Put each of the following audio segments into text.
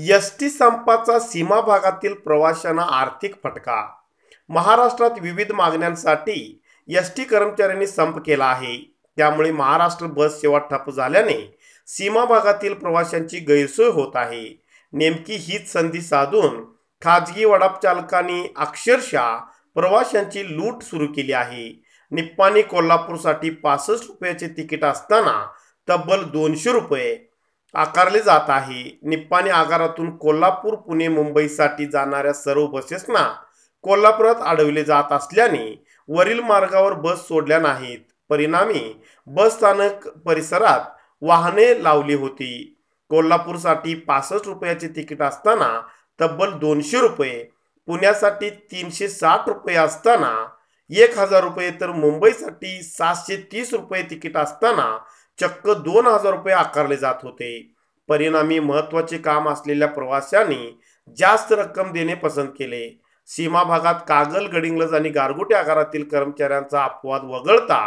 ST संपाचा सीमा भागातील प्रवाशांना आर्थिक फटका महाराष्ट्रात विविध मागण्यांसाठी एस टी कर्मचाऱ्यांनी संप केला आहे त्यामुळे महाराष्ट्र बस सेवा ठप्प झाल्याने सीमा भागातील प्रवाशांची गैरसोय होत आहे नेमकी हीच संधी साधून खाजगी वडाप चालकांनी अक्षरशः प्रवाशांची लूट सुरू केली आहे निप्पाणी कोल्हापूरसाठी पासष्ट रुपयाचे तिकीट असताना तब्बल दोनशे रुपये आकारले जात आहे निप्पाणी आगारातून कोल्हापूर पुणे मुंबईसाठी जाणाऱ्या सर्व बसेसना कोल्हापुरात अडविले जात असल्याने वरील मार्गावर बस सोडल्या नाहीत परिणामी बस स्थानक परिसरात वाहने लावली होती कोल्हापूरसाठी पासष्ट रुपयाचे तिकीट असताना तब्बल दोनशे रुपये पुण्यासाठी तीनशे साठ रुपये असताना एक हजार रुपये तर मुंबईसाठी सातशे तीस रुपये तिकीट असताना चक्क दोन हजार रुपये आकारले जात होते परिणामी महत्त्वाचे काम असलेल्या प्रवाशांनी जास्त रक्कम देणे पसंत केले सीमा भागात कागल गडिंगलज आणि गारगुटे आगारातील कर्मचाऱ्यांचा अपवाद वगळता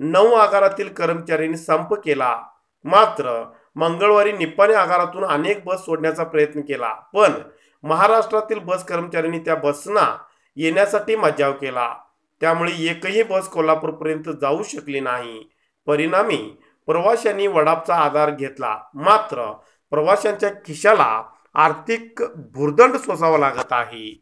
नऊ आगारातील कर्मचाऱ्यांनी संप केला मात्र मंगळवारी निप्पाने आगारातून अनेक बस सोडण्याचा प्रयत्न केला पण महाराष्ट्रातील बस कर्मचाऱ्यांनी त्या बसना येण्यासाठी मज्जाव केला त्यामुळे एकही बस कोल्हापूरपर्यंत जाऊ शकली नाही परिणामी प्रवाशांनी वडापचा आधार घेतला मात्र प्रवाशांच्या खिशाला आर्थिक भुर्दंड सोसावा लागत आहे